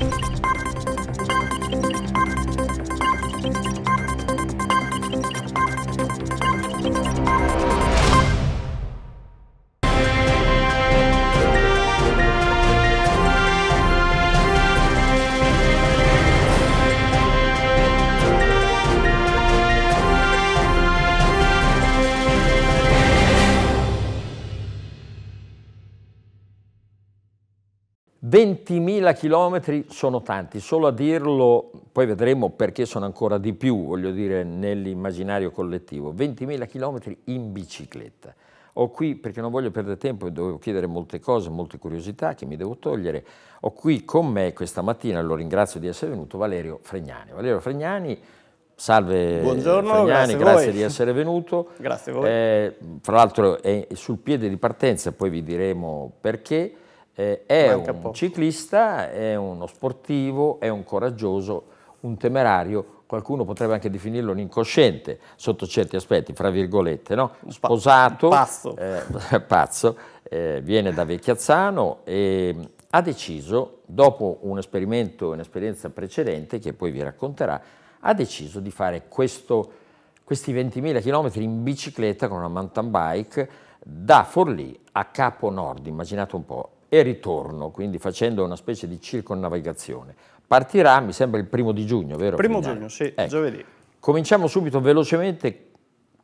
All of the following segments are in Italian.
Bye. 20.000 chilometri sono tanti, solo a dirlo, poi vedremo perché sono ancora di più, voglio dire, nell'immaginario collettivo, 20.000 chilometri in bicicletta. Ho qui, perché non voglio perdere tempo e dovevo chiedere molte cose, molte curiosità che mi devo togliere, ho qui con me questa mattina, lo ringrazio di essere venuto, Valerio Fregnani. Valerio Fregnani, Salve Buongiorno, Fagnani, grazie, grazie di essere venuto. grazie a voi. Eh, fra l'altro è sul piede di partenza, poi vi diremo perché. Eh, è Manca un poco. ciclista, è uno sportivo, è un coraggioso, un temerario, qualcuno potrebbe anche definirlo un incosciente sotto certi aspetti, fra virgolette, no? sposato, pazzo, eh, pazzo eh, viene da Vecchiazzano e ha deciso, dopo un esperimento, un'esperienza precedente che poi vi racconterà, ha deciso di fare questo, questi 20.000 km in bicicletta con una mountain bike da Forlì a Capo Nord, immaginate un po', e ritorno, quindi facendo una specie di circonnavigazione. Partirà, mi sembra, il primo di giugno, vero? Primo Finale? giugno, sì, ecco. giovedì. Cominciamo subito velocemente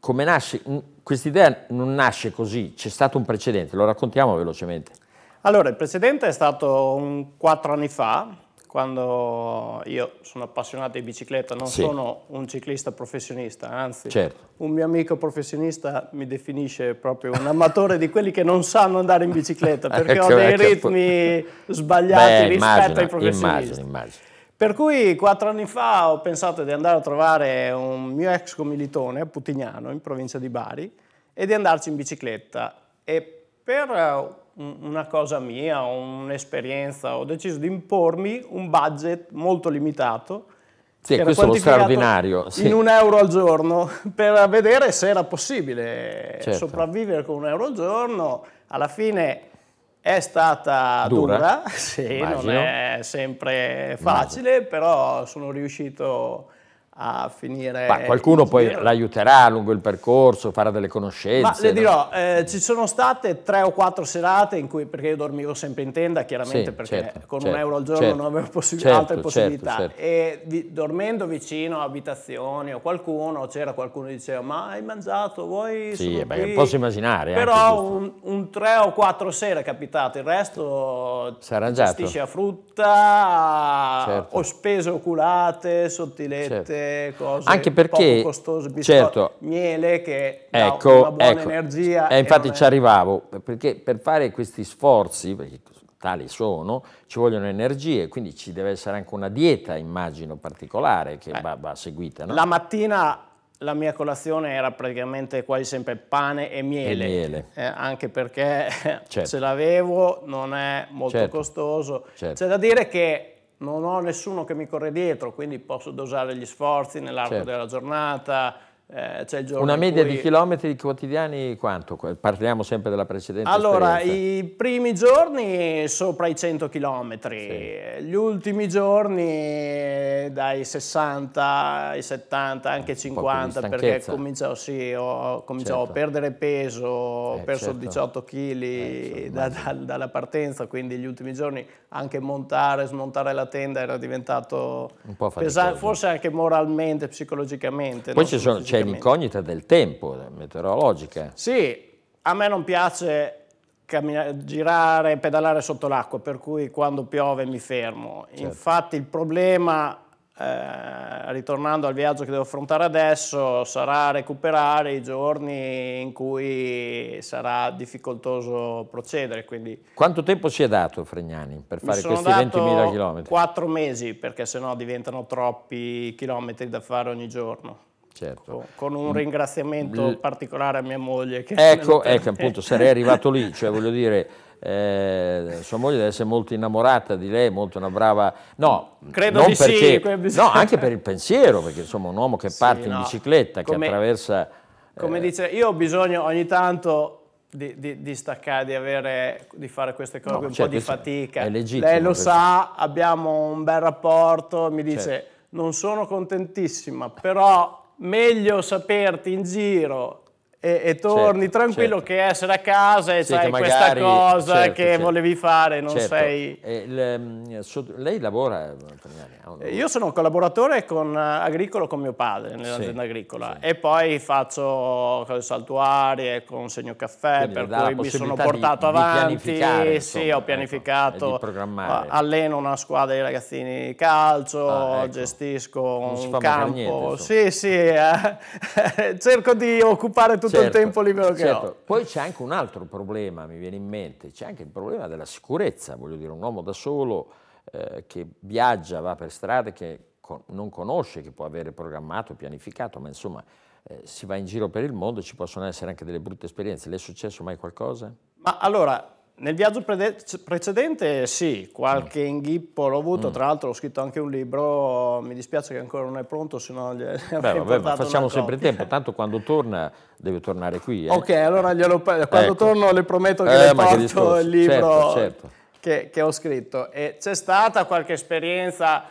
come nasce, mm, questa idea non nasce così, c'è stato un precedente, lo raccontiamo velocemente. Allora, il precedente è stato quattro anni fa, quando io sono appassionato di bicicletta, non sì. sono un ciclista professionista, anzi certo. un mio amico professionista mi definisce proprio un amatore di quelli che non sanno andare in bicicletta ah, perché ecco, ho dei ecco. ritmi sbagliati Beh, rispetto immagino, ai professionisti. Immagino, immagino. Per cui quattro anni fa ho pensato di andare a trovare un mio ex commilitone a Putignano, in provincia di Bari, e di andarci in bicicletta. E per una cosa mia un'esperienza, ho deciso di impormi un budget molto limitato. Sì, questo è lo straordinario. Sì. In un euro al giorno per vedere se era possibile certo. sopravvivere con un euro al giorno. Alla fine è stata dura, dura. sì, Immagino. non è sempre facile, Immagino. però sono riuscito a finire. Ma qualcuno poi l'aiuterà lungo il percorso, farà delle conoscenze. Ma le dirò, no? eh, ci sono state tre o quattro serate in cui, perché io dormivo sempre in tenda, chiaramente sì, perché certo, con certo, un euro al giorno certo, non avevo possi certo, altre certo, possibilità. Certo. E vi, dormendo vicino a abitazioni o qualcuno, c'era qualcuno che diceva: Ma hai mangiato? Vuoi. Sì, beh, posso immaginare. Però un, un, tre o quattro sere è capitato, il resto. Sarà gestisce a frutta, certo. o spese oculate, sottilette latte, cose Anche perché, costose, biscotto, certo, miele che ecco, dà una buona ecco. energia. Eh, e infatti ci è... arrivavo, perché per fare questi sforzi, perché tali sono, ci vogliono energie, quindi ci deve essere anche una dieta, immagino, particolare che eh. va, va, seguita. No? La mattina la mia colazione era praticamente quasi sempre pane e miele, e miele. Eh, anche perché certo. ce l'avevo, non è molto certo. costoso. Certo. C'è da dire che non ho nessuno che mi corre dietro, quindi posso dosare gli sforzi nell'arco certo. della giornata, eh, cioè Una media cui... di chilometri quotidiani quanto? Parliamo sempre della precedenza. Allora, esperienza. i primi giorni sopra i 100 chilometri, sì. gli ultimi giorni eh, dai 60 ai 70, anche 50, perché cominciavo, sì, ho, cominciavo certo. a perdere peso, eh, ho perso certo. 18 kg eh, da, da, dalla partenza, quindi gli ultimi giorni anche montare, smontare la tenda era diventato pesante, forse anche moralmente, psicologicamente. Poi ci sono c'è l'incognita del tempo eh, meteorologica. Sì, a me non piace girare e pedalare sotto l'acqua, per cui quando piove mi fermo. Certo. Infatti il problema, eh, ritornando al viaggio che devo affrontare adesso, sarà recuperare i giorni in cui sarà difficoltoso procedere. Quindi Quanto tempo si è dato, Fregnani, per fare questi 20.000 km? Quattro mesi, perché sennò diventano troppi chilometri da fare ogni giorno. Certo. Con un ringraziamento L particolare a mia moglie. Che ecco, ecco appunto, sarei arrivato lì, cioè voglio dire, eh, sua moglie deve essere molto innamorata di lei, molto una brava... No, credo non di perché, sì. No, anche per il pensiero, perché insomma un uomo che sì, parte no. in bicicletta, come, che attraversa... Come eh, dice, io ho bisogno ogni tanto di, di, di, staccare, di, avere, di fare queste cose, no, un certo, po' di fatica. È Lei lo sa, abbiamo un bel rapporto, mi dice certo. non sono contentissima, però meglio saperti in giro e, e torni certo, tranquillo certo. che essere a casa e sì, sai questa cosa certo, che certo. volevi fare, non certo. sei... Il, ehm, lei lavora? Eh, ah, Io sono collaboratore con, eh, agricolo con mio padre nell'azienda sì, agricola sì. e poi faccio cose saltuarie, consegno caffè, Quindi per cui mi sono portato di, avanti, di insomma, ho eh, pianificato, ecco, alleno una squadra di ragazzini di calcio, ah, ecco. gestisco non un campo, niente, sì sì, eh. cerco di occupare tutto tutto certo, il tempo libero che certo. ho. Poi c'è anche un altro problema, mi viene in mente, c'è anche il problema della sicurezza, voglio dire, un uomo da solo eh, che viaggia, va per strade che con non conosce, che può avere programmato, pianificato, ma insomma eh, si va in giro per il mondo, ci possono essere anche delle brutte esperienze. Le è successo mai qualcosa? Ma allora, nel viaggio pre precedente sì, qualche mm. inghippo l'ho avuto, mm. tra l'altro ho scritto anche un libro, mi dispiace che ancora non è pronto, se no gli Beh, vabbè, facciamo sempre copia. tempo, tanto quando torna deve tornare qui. Eh. Ok, allora glielo, quando ecco. torno le prometto che eh, le porto che il libro certo, certo. Che, che ho scritto. E c'è stata qualche esperienza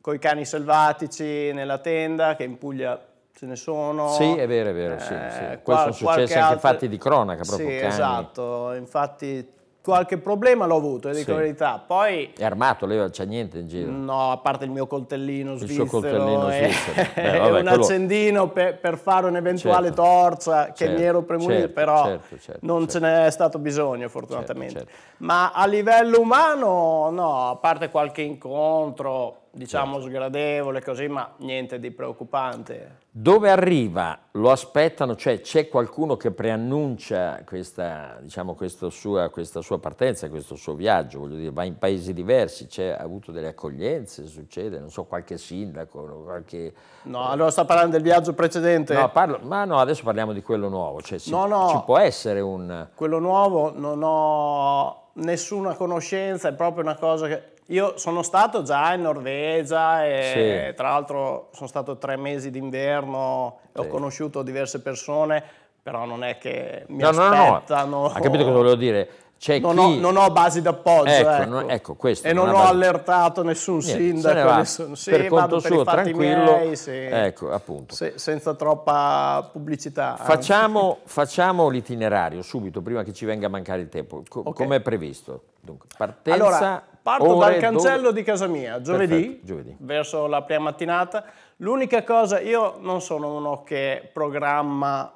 con i cani selvatici nella tenda, che in Puglia ce ne sono. Sì, è vero, è vero, eh, sì, sì. Eh, Poi sono successi anche altro... fatti di cronaca proprio. Sì, cani. esatto, infatti qualche problema l'ho avuto, dico sì. la verità. Poi... È armato, lei non c'è niente in giro? No, a parte il mio coltellino svizzero. Il suo coltellino e, eh. svizzero. Beh, vabbè, un quello... accendino per, per, fare un'eventuale certo. torcia che certo. mi ero premunito, certo. però certo, certo, non certo. ce n'è stato bisogno fortunatamente. Ma a livello umano, no, a parte qualche incontro, diciamo sgradevole così, ma niente di preoccupante. Dove arriva? Lo aspettano? Cioè c'è qualcuno che preannuncia questa, diciamo, questa, sua, questa, sua, partenza, questo suo viaggio? Voglio dire, va in paesi diversi, ha avuto delle accoglienze, succede, non so, qualche sindaco, qualche... No, allora sta parlando del viaggio precedente? No, parlo, ma no, adesso parliamo di quello nuovo, cioè si, no, no, ci può essere un... Quello nuovo non ho nessuna conoscenza, è proprio una cosa che io sono stato già in Norvegia e sì. tra l'altro sono stato tre mesi d'inverno, sì. ho conosciuto diverse persone, però non è che mi no, aspettano... No, no, no, hai capito cosa volevo dire? C'è non, chi... ho, non ho basi d'appoggio. Ecco, ecco. Non, ecco questo, e non, non ho base... allertato nessun Niente, sindaco. Nessun... Sì, per conto per suo, tranquillo. Miei, sì. Ecco, appunto. Se, senza troppa pubblicità. Facciamo, facciamo, l'itinerario subito, prima che ci venga a mancare il tempo. Co- okay. Come è previsto? Dunque, partenza, allora, parto dal cancello dove... di casa mia, giovedì, Perfetto, giovedì, verso la prima mattinata. L'unica cosa, io non sono uno che programma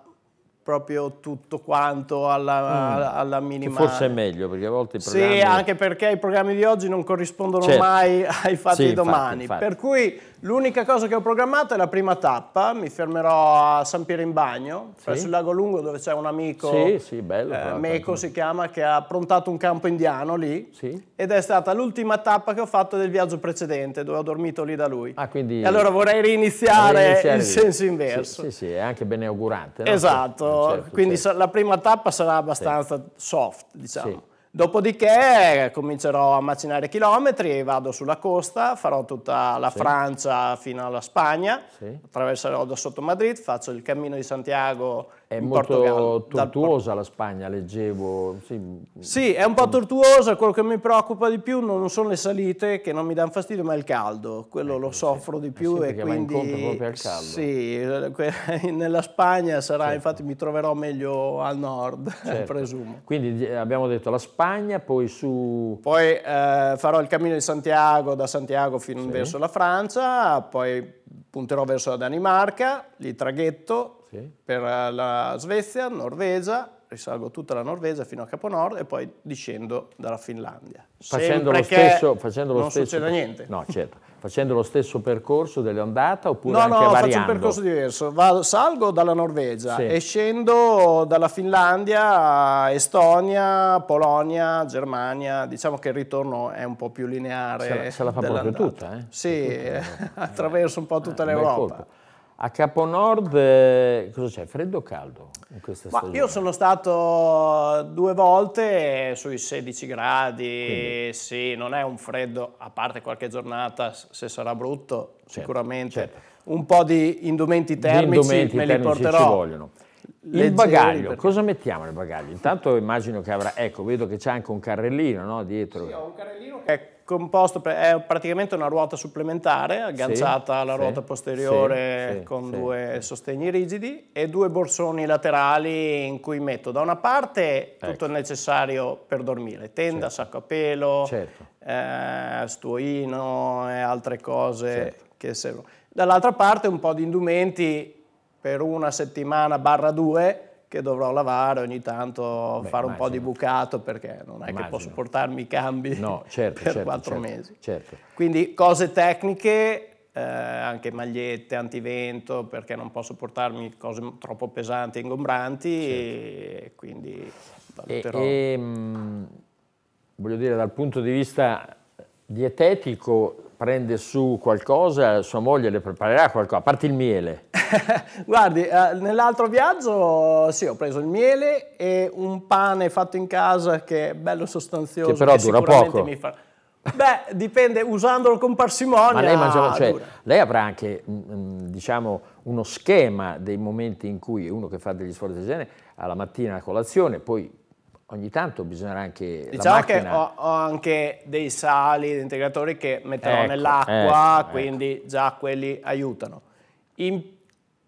proprio tutto quanto alla, mm. alla minima. forse è meglio perché a volte i programmi... Sì, anche perché i programmi di oggi non corrispondono certo. mai ai fatti sì, di domani. Infatti, infatti. Per cui l'unica cosa che ho programmato è la prima tappa, mi fermerò a San Piero in Bagno, sì. sul Lago Lungo dove c'è un amico, sì, sì, bello, eh, Meco si chiama, che ha prontato un campo indiano lì sì. ed è stata l'ultima tappa che ho fatto del viaggio precedente dove ho dormito lì da lui. Ah, quindi... E allora vorrei riniziare, vorrei in lì. senso inverso. Sì, sì, è anche beneaugurante. No? Esatto certo, quindi certo, certo. la prima tappa sarà abbastanza sì. soft, diciamo. Sì. Dopodiché comincerò a macinare chilometri e vado sulla costa, farò tutta la sì. Francia fino alla Spagna, attraverserò da sotto Madrid, faccio il cammino di Santiago è molto Portogallo, tortuosa Port la Spagna, leggevo. Sì. sì. è un po' tortuosa, quello che mi preoccupa di più non sono le salite che non mi danno fastidio, ma il caldo, quello eh, lo soffro sì. di eh, più eh sì, e quindi... Va proprio al caldo. Sì, nella Spagna sarà, certo. infatti mi troverò meglio al nord, certo. presumo. Quindi eh, abbiamo detto la Spagna, poi su... Poi eh, farò il cammino di Santiago, da Santiago fino verso la Francia, poi punterò verso la Danimarca, lì traghetto, sì. per la Svezia, Norvegia, risalgo tutta la Norvegia fino a Capo Nord e poi discendo dalla Finlandia. Facendo Sempre lo stesso, facendo lo non stesso, succede niente. No, certo. Facendo lo stesso percorso dell'ondata oppure no, anche no, variando? No, faccio un percorso diverso. Vado, salgo dalla Norvegia sì. e scendo dalla Finlandia, Estonia, Polonia, Germania. Diciamo che il ritorno è un po' più lineare. Se la, se la fa proprio tutta, eh? Sì, tutta. attraverso un po' tutta eh, l'Europa. A Capo Nord eh, cosa c'è? Freddo o caldo in questa Ma stagione? Io sono stato eh, due volte sui 16 gradi, Quindi. sì, non è un freddo, a parte qualche giornata, se sarà brutto certo, sicuramente. Certo. Un po' di indumenti termici indumenti me li porterò. Ci vogliono. Leggeri il bagaglio, per... cosa mettiamo nel bagaglio? Intanto immagino che avrà, ecco, vedo che c'è anche un carrellino no, dietro. Sì, ho un carrellino che è eh, composto, per, è praticamente una ruota supplementare agganciata sì, alla ruota posteriore sì, con due sostegni rigidi e due borsoni laterali in cui metto da una parte ecco. tutto il necessario per dormire, tenda, certo. sacco a pelo, certo. eh, stuoino e altre cose certo. che servono. Dall'altra parte un po' di indumenti per una settimana barra due che dovrò lavare ogni tanto, Beh, fare un immagino. po' di bucato perché non è immagino. che posso portarmi i cambi no, certo, per certo, quattro certo, mesi. Certo. Quindi cose tecniche, eh, anche magliette antivento perché non posso portarmi cose troppo pesanti ingombranti, certo. e quindi valuterò. E, ehm, e, voglio dire, dal punto di vista dietetico prende su qualcosa, sua moglie le preparerà qualcosa, a parte il miele. Guardi, eh, nell'altro viaggio sì, ho preso il miele e un pane fatto in casa che è bello sostanzioso. Che però che dura poco. Mi fa... Beh, dipende, usandolo con parsimonia. Ma lei, mangiava, cioè, lei avrà anche, mm, mm, diciamo, uno schema dei momenti in cui uno che fa degli sforzi del genere, alla mattina a colazione, poi ogni tanto bisognerà anche... Diciamo macchina... che ho, ho, anche dei sali, dei integratori che metterò ecco, nell'acqua, eh, ecco, quindi ecco. già quelli aiutano. In,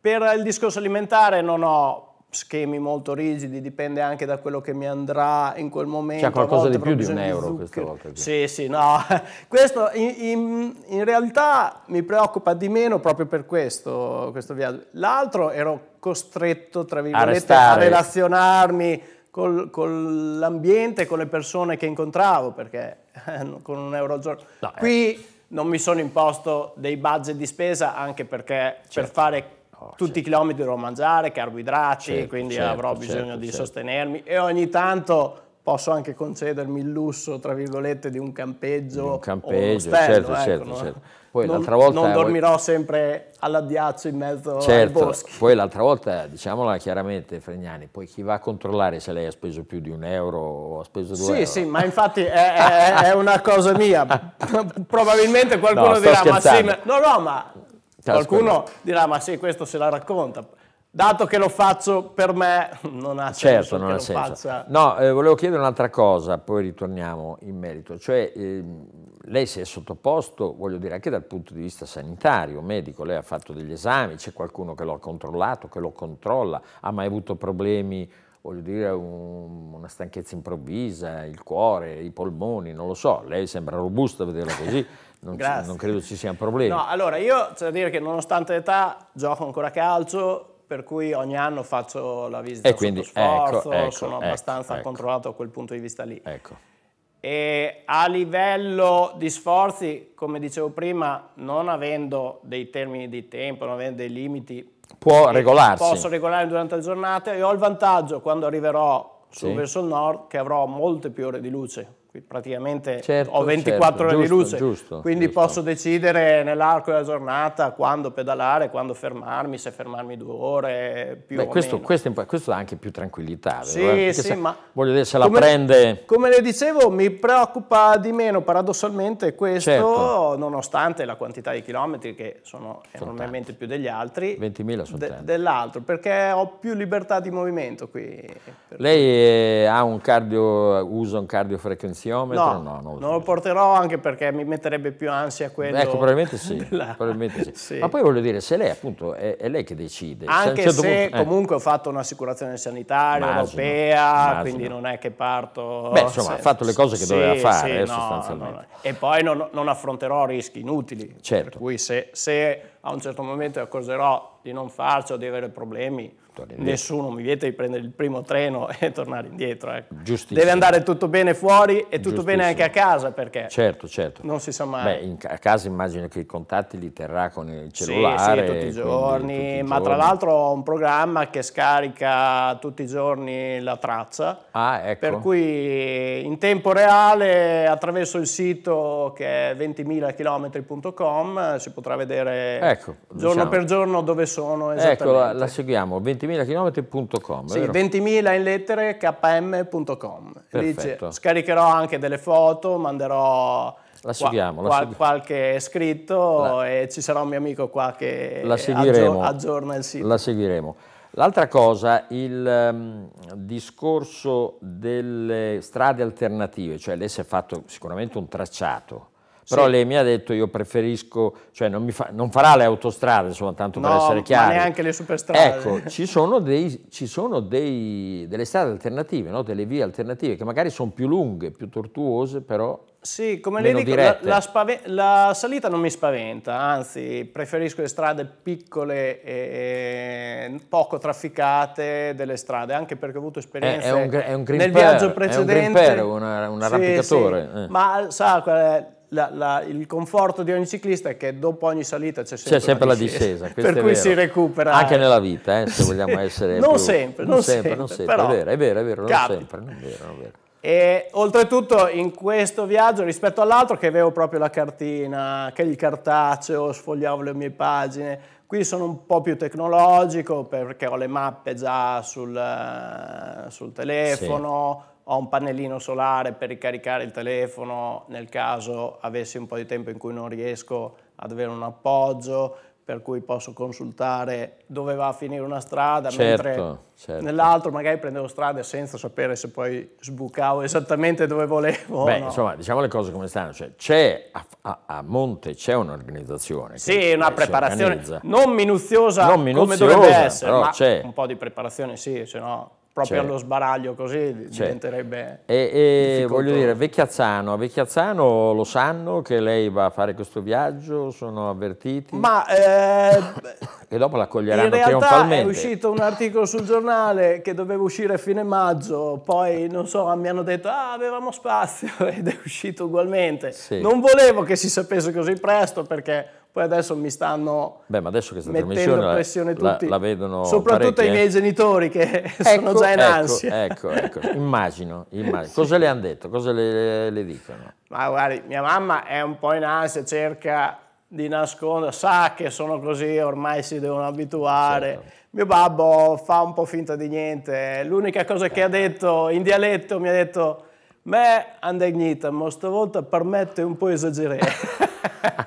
per il discorso alimentare non ho schemi molto rigidi, dipende anche da quello che mi andrà in quel momento. C'è qualcosa di più di un euro di questa volta. Qui. Sì, sì, no. questo in, in, in, realtà mi preoccupa di meno proprio per questo, questo viaggio. L'altro ero costretto, tra virgolette, a, a relazionarmi col, con l'ambiente, con le persone che incontravo, perché eh, con un euro al giorno... No, eh. Qui eh. non mi sono imposto dei budget di spesa, anche perché certo. per fare no, certo. tutti certo. i chilometri devo mangiare, carboidrati, certo, quindi certo, avrò certo, bisogno di sostenermi e ogni tanto posso anche concedermi il lusso, tra virgolette, di un campeggio, un campeggio o uno stello, certo, ecco, certo, no? certo. Poi non, l'altra volta... Non eh, dormirò voi... sempre all'addiazzo in mezzo certo, ai boschi. Poi l'altra volta, diciamola chiaramente, Fregnani, poi chi va a controllare se lei ha speso più di un euro o ha speso due sì, euro? Sì, sì, ma infatti è, è, è, una cosa mia. Probabilmente qualcuno no, dirà, scherzando. ma sì... No, no, ma cioè, qualcuno dirà, ma sì, questo se la racconta dato che lo faccio per me non ha certo, senso non ha senso. Faccia. No, eh, volevo chiedere un'altra cosa, poi ritorniamo in merito, cioè eh, lei si è sottoposto, voglio dire, anche dal punto di vista sanitario, medico, lei ha fatto degli esami, c'è qualcuno che lo ha controllato, che lo controlla, ha mai avuto problemi, voglio dire, un, una stanchezza improvvisa, il cuore, i polmoni, non lo so, lei sembra robusta a vederla così, non, non credo ci siano problemi. No, allora io c'è da dire che nonostante l'età gioco ancora a calcio, per cui ogni anno faccio la visita e quindi, sforzo, ecco, ecco, sono ecco, abbastanza ecco. controllato a quel punto di vista lì. Ecco. E a livello di sforzi, come dicevo prima, non avendo dei termini di tempo, non avendo dei limiti, può eh, regolarsi. Posso regolare durante la giornata e ho il vantaggio quando arriverò su sì. verso il nord che avrò molte più ore di luce praticamente certo, ho 24 certo, ore giusto, di luce, giusto, quindi giusto. posso decidere nell'arco della giornata quando pedalare, quando fermarmi, se fermarmi due ore, più Beh, questo, questo, questo, dà anche più tranquillità. Eh? Sì, vero? sì, se, ma... Voglio dire, se la come, prende... Come le dicevo, mi preoccupa di meno paradossalmente questo, certo. nonostante la quantità di chilometri che sono, sono enormemente tanti. più degli altri, 20.000 sono de, dell'altro, perché ho più libertà di movimento qui. Lei è, eh, ha un cardio, usa un cardio frequenziale? ansiometro no, no non, lo, non lo, porterò anche perché mi metterebbe più ansia quello. Ecco, probabilmente sì. Della... Probabilmente sì. sì. Ma poi voglio dire, se lei appunto è, è lei che decide. Anche certo se punto, eh. comunque ho fatto un'assicurazione sanitaria immagino, europea, immagino. quindi non è che parto... Beh, insomma, se, ha fatto le cose che sì, doveva fare eh, no, sostanzialmente. No, e poi non, non, affronterò rischi inutili. Certo. Per cui se, se a un certo momento accorgerò di non farci o di avere problemi nessuno mi vieta di prendere il primo treno e tornare indietro. Ecco. Giustissimo. Deve andare tutto bene fuori e tutto bene anche a casa perché certo, certo. non si sa mai. Beh, in, a casa immagino che i contatti li terrà con il cellulare. Sì, sì tutti, i giorni, tutti i giorni, ma tra l'altro ho un programma che scarica tutti i giorni la traccia. Ah, ecco. Per cui in tempo reale attraverso il sito che è 20.000km.com si potrà vedere ecco, giorno diciamo. per giorno dove sono esattamente. Ecco, la, la seguiamo. 20 20.000km.com. Sì, 20.000 in lettere km.com. Lì scaricherò anche delle foto, manderò la seguiamo, qua, la seguiamo. qualche scritto la. e ci sarà un mio amico qua che aggiorna il sito. La seguiremo. L'altra cosa, il um, discorso delle strade alternative, cioè lei si è fatto sicuramente un tracciato, però sì. lei mi ha detto io preferisco, cioè non, fa, non farà le autostrade, insomma, tanto no, per essere chiaro. Non neanche le superstrade. Ecco, ci sono, dei, ci sono dei, delle strade alternative, no? delle vie alternative che magari sono più lunghe, più tortuose, però sì, come lei dico, la, la, la, salita non mi spaventa, anzi preferisco le strade piccole e poco trafficate delle strade, anche perché ho avuto esperienze è, è un, è un nel viaggio precedente. È un green un arrampicatore. Sì, sì. eh. Ma sa, la, la, il conforto di ogni ciclista è che dopo ogni salita c'è sempre, sempre, la discesa, discesa per cui si recupera anche nella vita eh, se vogliamo essere non più, sempre non, sempre, non sempre, sempre. È, vero, è vero è vero non capita. sempre non è vero, non è vero. E oltretutto in questo viaggio rispetto all'altro che avevo proprio la cartina, che il cartaceo, sfogliavo le mie pagine, qui sono un po' più tecnologico perché ho le mappe già sul, eh, sul telefono, sì ho un pannellino solare per ricaricare il telefono nel caso avessi un po' di tempo in cui non riesco ad avere un appoggio, per cui posso consultare dove va a finire una strada, certo, mentre certo. nell'altro magari prendevo strade senza sapere se poi sbucavo esattamente dove volevo. Beh, no. insomma, diciamo le cose come stanno, cioè c'è a, a, a, monte c'è un'organizzazione. Sì, una preparazione non minuziosa, non minuziosa, come dovrebbe essere, ma c'è. un po' di preparazione sì, se no proprio cioè, allo sbaraglio così cioè, diventerebbe e, e voglio dire Vecchiazzano a Vecchiazzano lo sanno che lei va a fare questo viaggio sono avvertiti ma eh, che dopo l'accoglieranno coglieranno in trionfalmente. è uscito un articolo sul giornale che doveva uscire a fine maggio, poi non so, mi hanno detto ah avevamo spazio ed è uscito ugualmente. Sì. Non volevo che si sapesse così presto perché poi adesso mi stanno Beh, adesso mettendo pressione la, tutti, la, la vedono soprattutto parecchie. i eh. miei genitori che ecco, sono già in ecco, ansia. Ecco, ecco, immagino, immagino. Sì. Cosa le hanno detto? Cosa le, le dicono? Ma guardi, mia mamma è un po' in ansia, cerca di nascondere, sa che sono così, ormai si devono abituare. Certo. Mio babbo fa un po' finta di niente, l'unica cosa che ha certo. detto in dialetto mi ha detto me andegnita, ma stavolta permette un po' esagerare.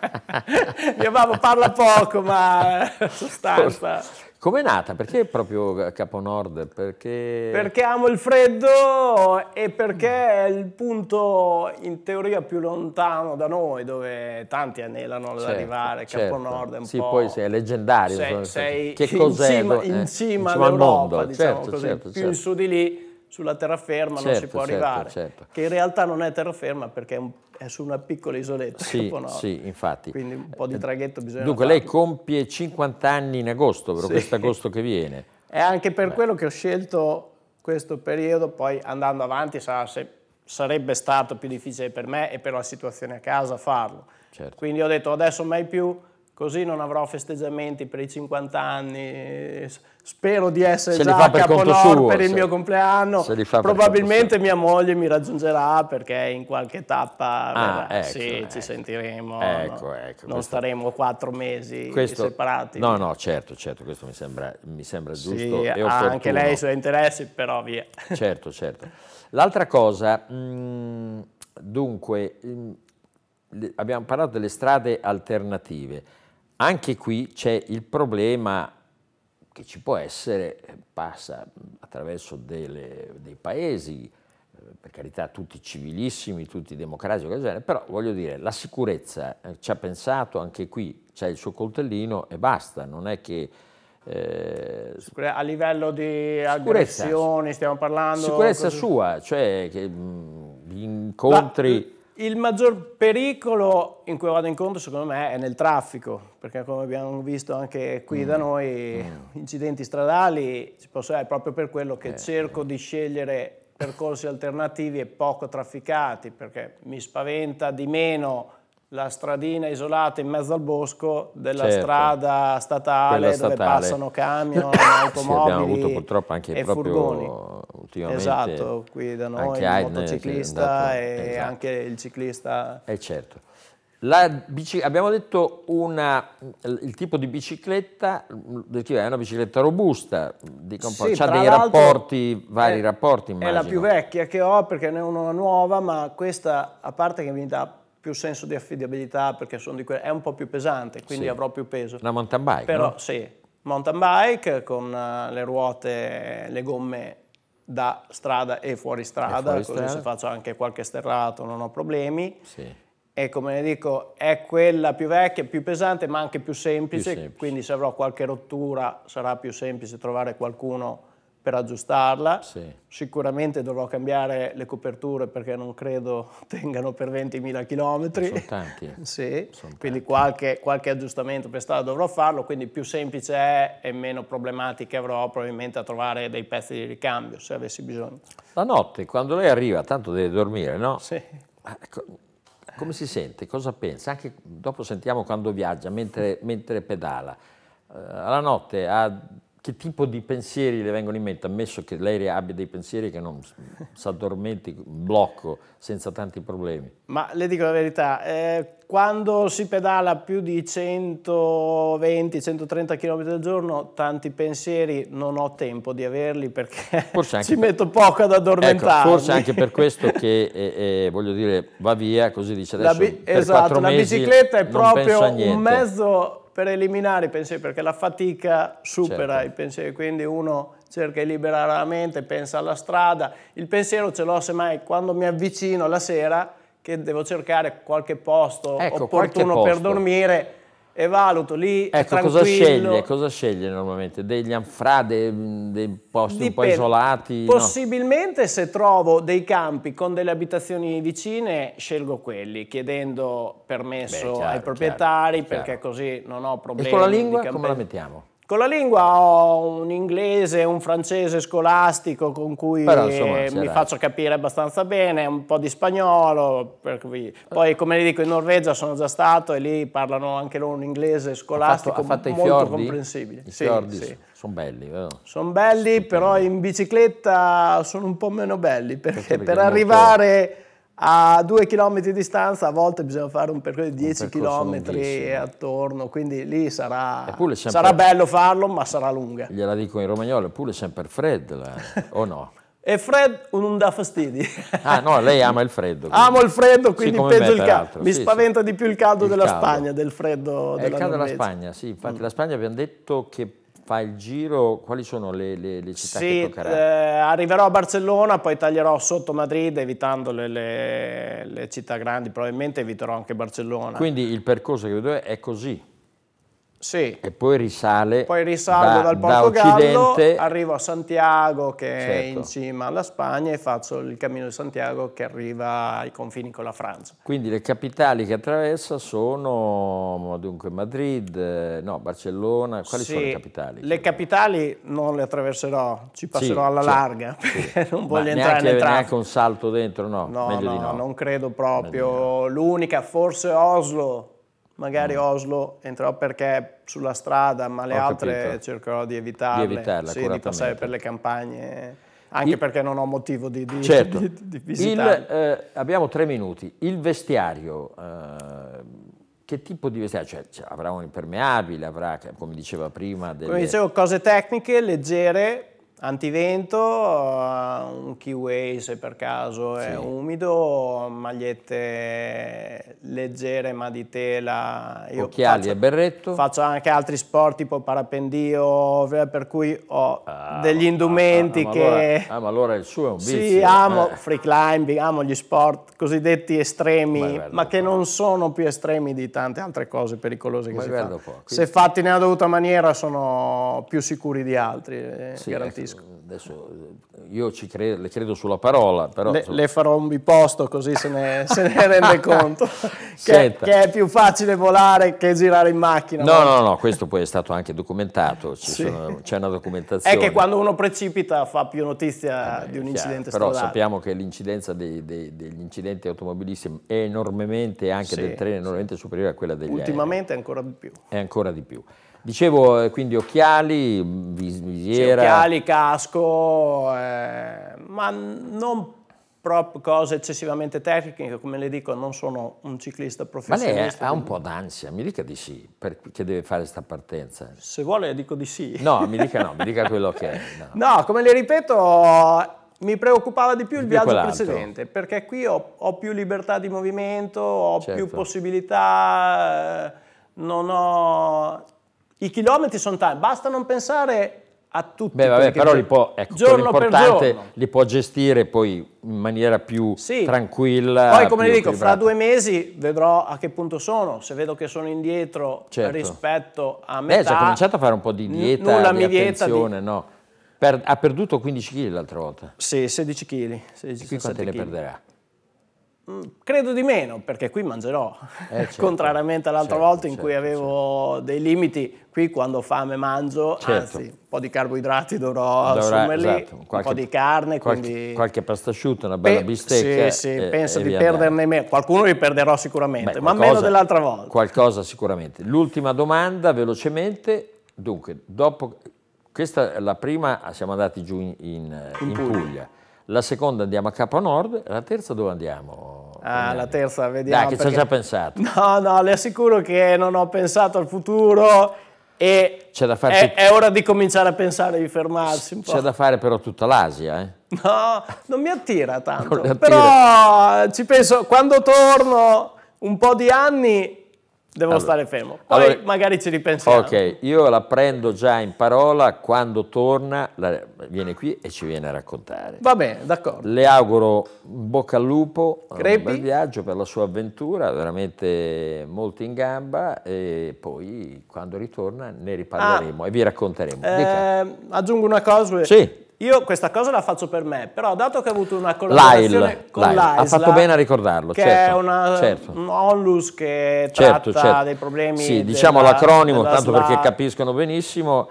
mio babbo parla poco, ma sostanza... Com'è nata? Perché proprio Capo Nord? Perché... perché... amo il freddo e perché è il punto in teoria più lontano da noi, dove tanti anelano ad certo, arrivare. Certo. Capo Nord è un sì, po'... Sì, poi sei leggendario. Sei, sei che cos'è? In, eh? in, cima all'Europa, diciamo certo, così. Certo, più in certo. su di lì, sulla terraferma non si certo, può arrivare. Che in realtà non è terraferma perché è un è su una piccola isoletta. Sì, no. sì infatti. Quindi un po' di eh, traghetto bisogna Dunque, farlo. lei compie 50 anni in agosto, però sì. questo agosto che viene. È anche per Beh. quello che ho scelto questo periodo, poi andando avanti sarà, se, sarebbe stato più difficile per me e per la situazione a casa farlo. Certo. Quindi ho detto adesso mai più, così non avrò festeggiamenti per i 50 anni spero di essere Se già a Caponor per il se... mio compleanno. Probabilmente mia moglie mi raggiungerà perché in qualche tappa ah, ecco, sì, ecco. ci sentiremo. Ecco, no? Ecco, non staremo quattro mesi questo... separati. No, no, certo, certo, questo mi sembra, mi sembra giusto. Sì, ha anche lei i suoi interessi, però via. Certo, certo. L'altra cosa, mh, mm, dunque, mh, mm, abbiamo parlato delle strade alternative. Anche qui c'è il problema che ci può essere eh, passa attraverso delle, dei paesi, eh, per carità tutti civilissimi, tutti democratici, però voglio dire, la sicurezza eh, ci ha pensato anche qui, c'è il suo coltellino e basta, non è che... Eh, a livello di aggressioni stiamo parlando... Sicurezza così. sua, cioè che, mh, incontri... Ma il maggior pericolo in cui vado incontro secondo me è nel traffico, perché come abbiamo visto anche qui mm. da noi, mm. incidenti stradali ci possono essere proprio per quello che eh, cerco eh. di scegliere percorsi alternativi e poco trafficati, perché mi spaventa di meno la stradina isolata in mezzo al bosco della certo. strada statale, dove passano camion, automobili sì, abbiamo avuto purtroppo anche e proprio... furgoni ultimamente. Esatto, qui da noi anche il motociclista andato, e esatto. anche il ciclista. Eh certo. Bici, abbiamo detto una, il tipo di bicicletta, è una bicicletta robusta, sì, ha dei rapporti, vari rapporti immagino. È la più vecchia che ho perché ne ho una nuova, ma questa, a parte che mi dà più senso di affidabilità perché di è un po' più pesante, quindi sì. avrò più peso. Una mountain bike, Però no? sì, mountain bike con eh, le ruote, le gomme da strada e fuori strada, fuori strada. così se faccio anche qualche sterrato non ho problemi. Sì. E come ne dico, è quella più vecchia, più pesante, ma anche più semplice, più semplice. quindi se avrò qualche rottura sarà più semplice trovare qualcuno per aggiustarla. Sì. Sicuramente dovrò cambiare le coperture perché non credo tengano per 20.000 km. Sono tanti. sì. Sono tanti. quindi qualche, qualche, aggiustamento per strada dovrò farlo, quindi più semplice è e meno problematiche avrò probabilmente a trovare dei pezzi di ricambio se avessi bisogno. La notte, quando lei arriva, tanto deve dormire, no? Sì. Ah, ecco, come si sente? Cosa pensa? Anche dopo sentiamo quando viaggia, mentre, mentre pedala. Eh, alla notte ha che tipo di pensieri le vengono in mente, ammesso che lei abbia dei pensieri che non si addormenti, blocco, senza tanti problemi? Ma le dico la verità, eh, quando si pedala più di 120-130 km al giorno, tanti pensieri non ho tempo di averli perché ci per... metto poco ad addormentarmi. Ecco, forse anche per questo che, eh, eh, voglio dire, va via, così dice adesso esatto, la bi- Esatto, la bicicletta è proprio un mezzo per eliminare i pensieri, perché la fatica supera certo. i pensieri, quindi uno cerca di liberare la mente, pensa alla strada. Il pensiero ce l'ho semmai quando mi avvicino la sera, che devo cercare qualche posto ecco, opportuno qualche posto. per dormire e valuto lì Ecco, cosa sceglie, cosa sceglie, normalmente? Degli anfra, dei, mm, dei posti Dipende. un po' isolati? Possibilmente no? se trovo dei campi con delle abitazioni vicine, scelgo quelli, chiedendo permesso Beh, chiaro, ai proprietari, chiaro, perché chiaro. così non ho problemi. E con la lingua come la mettiamo? Con la lingua ho un inglese, un francese scolastico con cui Però, insomma, eh, mi faccio capire abbastanza bene, un po' di spagnolo. Cui... Poi, come le dico, in Norvegia sono già stato e lì parlano anche loro un inglese scolastico ha fatto, ha fatto molto fiordi? comprensibile. I sì, fiordi sì. sono belli, vero? Sono belli, però in bicicletta sono un po' meno belli perché, perché per arrivare... Molto a due chilometri di distanza a volte bisogna fare un percorso di 10 chilometri attorno, quindi lì sarà, sempre, sarà, bello farlo, ma sarà lunga. Gliela dico in romagnolo, eppure è sempre freddo, là, eh, o no? E Fred non dà fastidi. Ah no, lei ama il freddo. Quindi. Amo il freddo, quindi sì, peggio il caldo. Mi sì, spaventa sì. di più il caldo il della caldo. Spagna, del freddo È eh, della Il caldo Norvegia. della Spagna, sì. Infatti mm. la Spagna abbiamo detto che fa il giro, quali sono le, le, le città sì, che toccherà? Eh, arriverò a Barcellona, poi taglierò sotto Madrid evitando le, le, città grandi, probabilmente eviterò anche Barcellona. Quindi il percorso che vedo è così? Sì. E poi risale. Poi risale da, dal Portogallo, da arrivo a Santiago che certo. è in certo. cima alla Spagna e faccio il cammino di Santiago che arriva ai confini con la Francia. Quindi le capitali che attraversa sono dunque Madrid, eh, no, Barcellona, quali sì. sono le capitali? Le capitali non le attraverserò, ci passerò sì, alla certo. larga, sì. non voglio Ma entrare neanche, neanche un salto dentro, no, no, no, no. non credo proprio. L'unica, forse Oslo magari mm. Oslo entrerò perché sulla strada, ma le ho altre capito. cercherò di evitarle, di, evitarle, sì, di passare per le campagne anche il, perché non ho motivo di, di, certo. di, di visitare. Il, eh, abbiamo tre minuti. Il vestiario, eh, che tipo di vestiario? Cioè, cioè, avrà un impermeabile, avrà, come diceva prima... Delle... Come dicevo, cose tecniche, leggere, Antivento, eh, un keyway se per caso è sì. umido, magliette leggere ma di tela. Io Occhiali faccio, e berretto. Faccio anche altri sport tipo parapendio, eh, per cui ho ah, degli ah, indumenti ah, ah, che... Allora, ah, ma allora il suo è un vizio. Sì, amo eh. free climbing, amo gli sport cosiddetti estremi, ma, bello, ma che non sono più estremi di tante altre cose pericolose che ma si fanno. Se fatti nella dovuta maniera sono più sicuri di altri, eh, sì, ecco. garantisco. Ecco capisco. Eh, adesso eh, io credo, le credo sulla parola, però... Le, le farò un biposto così se ne, se ne rende conto. che, che, è più facile volare che girare in macchina. No, ma... no, no, questo poi è stato anche documentato, sì. sono, c'è una documentazione. È che quando uno precipita fa più notizia eh, di un incidente chiaro, Però sappiamo che l'incidenza dei, dei, degli incidenti automobilistici è enormemente, anche sì, del treno, enormemente sì. superiore a quella degli Ultimamente aerei. Ultimamente ancora di più. È ancora di più. Dicevo eh, quindi occhiali, vis visiera. Sì, occhiali, casco, eh, ma non proprio cose eccessivamente tecniche, come le dico, non sono un ciclista professionista. Ma lei ha un po' d'ansia, mi dica di sì, perché deve fare questa partenza. Se vuole dico di sì. No, mi dica no, mi dica quello che è. No. no, come le ripeto, mi preoccupava di più il più viaggio precedente, perché qui ho, ho, più libertà di movimento, ho certo. più possibilità, eh, non ho i chilometri sono tanti, basta non pensare a tutti. Beh, vabbè, però li può, ecco, l'importante li può gestire poi in maniera più sì. tranquilla. Poi come le dico, fra due mesi vedrò a che punto sono, se vedo che sono indietro certo. rispetto a me. Beh, già cominciato a fare un po' di dieta, nulla di mi attenzione, di... no? Per, ha perduto 15 kg l'altra volta. Sì, 16 kg. 16, e qui quante ne perderà? Mm, credo di meno, perché qui mangerò, eh, certo, contrariamente all'altra certo, volta in certo, cui avevo dei limiti, qui quando ho fame mangio, certo. anzi un po' di carboidrati dovrò, dovrò assumerli, esatto. qualche, un po' di carne. Qualche, quindi... qualche pasta asciutta, una bella bistecca. Sì, sì, e, penso e di perderne meno, qualcuno li perderò sicuramente, Beh, qualcosa, ma meno dell'altra volta. Qualcosa sicuramente. L'ultima domanda, velocemente, dunque, dopo questa, è la prima siamo andati giù in, in, in, in Puglia la seconda andiamo a Capo Nord, la terza dove andiamo? Ah, la terza, vediamo. Dai, che perché... ci ho già pensato. No, no, le assicuro che non ho pensato al futuro e C'è da è, farti... è, ora di cominciare a pensare di fermarsi un po'. C'è da fare però tutta l'Asia, eh? No, non mi attira tanto, attira. però eh, ci penso, quando torno un po' di anni Devo allora, stare fermo. Poi allora, magari ci ripensiamo. Ok, io la prendo già in parola, quando torna la, viene qui e ci viene a raccontare. Va bene, d'accordo. Le auguro bocca al lupo, Crepi. un bel viaggio per la sua avventura, veramente molto in gamba e poi quando ritorna ne riparleremo ah, e vi racconteremo. Eh, aggiungo una cosa. Sì. Io questa cosa la faccio per me, però dato che ho avuto una collaborazione Lyle, con Lyle. l'AISLA, ha fatto bene a ricordarlo, che certo, è una certo. un onlus che certo, tratta certo. dei problemi Sì, della, diciamo l'acronimo, tanto SLA. perché capiscono benissimo,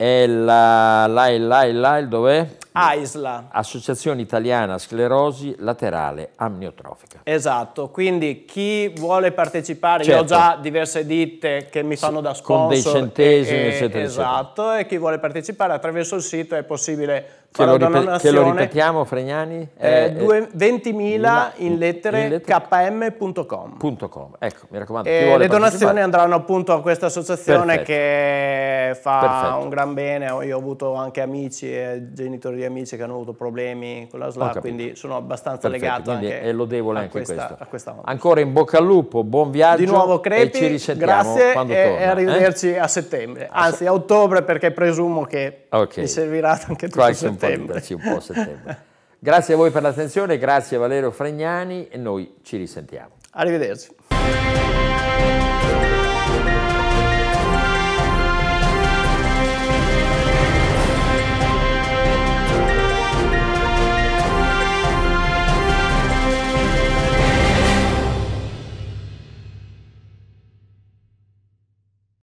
è la, la, la, la, dov'è? AISLA. Associazione Italiana Sclerosi Laterale Amniotrofica. Esatto, quindi chi vuole partecipare, certo. io ho certo. già diverse ditte che mi fanno da sponsor. Con dei centesimi, e, eccetera, Esatto, eccetera. e chi vuole partecipare attraverso il sito è possibile che, lo, ripet- che lo, ripetiamo, Fregnani? Eh, 20.000 eh, eh, in lettere, lettere km.com. Ecco, mi raccomando. Eh, le donazioni andranno appunto a questa associazione che fa Perfetto. un gran bene. Io ho avuto anche amici, e genitori di amici che hanno avuto problemi con la SLA, quindi sono abbastanza Perfetto, legato anche è lodevole anche a questa, questo. A questa Ancora in bocca al lupo, buon viaggio. Di nuovo Crepi, e ci risentiamo grazie quando e, torna, eh? arrivederci a settembre, anzi a ottobre perché presumo che okay. mi servirà anche tu. Qualche settembre. Po un po' settembre. grazie a voi per l'attenzione, grazie a Valerio Fregnani e noi ci risentiamo. Arrivederci.